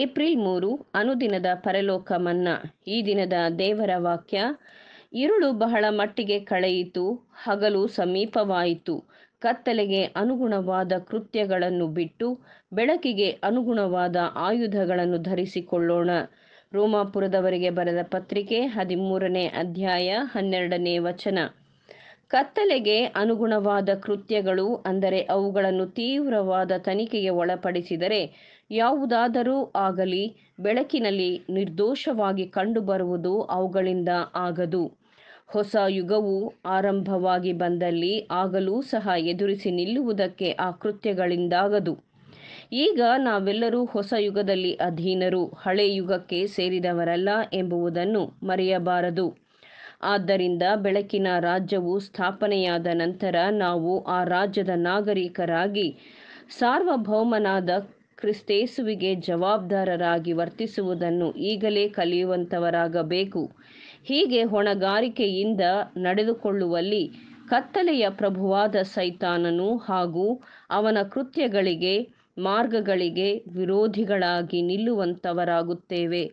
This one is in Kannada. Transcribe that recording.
ಏಪ್ರಿಲ್ ಮೂರು ಅನುದಿನದ ಪರಲೋಕ ಮನ್ನಾ ಈ ದಿನದ ದೇವರ ವಾಕ್ಯ ಇರುಳು ಬಹಳ ಮಟ್ಟಿಗೆ ಕಳೆಯಿತು ಹಗಲು ಸಮೀಪವಾಯಿತು ಕತ್ತಲೆಗೆ ಅನುಗುಣವಾದ ಕೃತ್ಯಗಳನ್ನು ಬಿಟ್ಟು ಬೆಳಕಿಗೆ ಅನುಗುಣವಾದ ಆಯುಧಗಳನ್ನು ಧರಿಸಿಕೊಳ್ಳೋಣ ರೋಮಾಪುರದವರಿಗೆ ಬರೆದ ಪತ್ರಿಕೆ ಹದಿಮೂರನೇ ಅಧ್ಯಾಯ ಹನ್ನೆರಡನೇ ವಚನ ಕತ್ತಲೆಗೆ ಅನುಗುಣವಾದ ಕೃತ್ಯಗಳು ಅಂದರೆ ಅವುಗಳನ್ನು ತೀವ್ರವಾದ ತನಿಖೆಗೆ ಒಳಪಡಿಸಿದರೆ ಯಾವುದಾದರೂ ಆಗಲಿ ಬೆಳಕಿನಲ್ಲಿ ನಿರ್ದೋಷವಾಗಿ ಕಂಡುಬರುವುದು ಅವುಗಳಿಂದ ಆಗದು ಹೊಸ ಯುಗವು ಆರಂಭವಾಗಿ ಬಂದಲ್ಲಿ ಆಗಲೂ ಸಹ ಎದುರಿಸಿ ನಿಲ್ಲುವುದಕ್ಕೆ ಆ ಕೃತ್ಯಗಳಿಂದಾಗದು ಈಗ ನಾವೆಲ್ಲರೂ ಹೊಸ ಯುಗದಲ್ಲಿ ಅಧೀನರು ಹಳೆ ಯುಗಕ್ಕೆ ಸೇರಿದವರಲ್ಲ ಎಂಬುವುದನ್ನು ಮರೆಯಬಾರದು ಆದ್ದರಿಂದ ಬೆಳಕಿನ ರಾಜ್ಯವು ಸ್ಥಾಪನೆಯಾದ ನಂತರ ನಾವು ಆ ರಾಜ್ಯದ ನಾಗರಿಕರಾಗಿ ಸಾರ್ವಭೌಮನಾದ ಕ್ರಿಸ್ತೇಸುವಿಗೆ ಜವಾಬ್ದಾರರಾಗಿ ವರ್ತಿಸುವುದನ್ನು ಈಗಲೇ ಕಲಿಯುವಂತವರಾಗಬೇಕು ಹೀಗೆ ಹೊಣೆಗಾರಿಕೆಯಿಂದ ನಡೆದುಕೊಳ್ಳುವಲ್ಲಿ ಕತ್ತಲೆಯ ಪ್ರಭುವಾದ ಸೈತಾನನು ಹಾಗೂ ಅವನ ಕೃತ್ಯಗಳಿಗೆ ಮಾರ್ಗಗಳಿಗೆ ವಿರೋಧಿಗಳಾಗಿ ನಿಲ್ಲುವಂತವರಾಗುತ್ತೇವೆ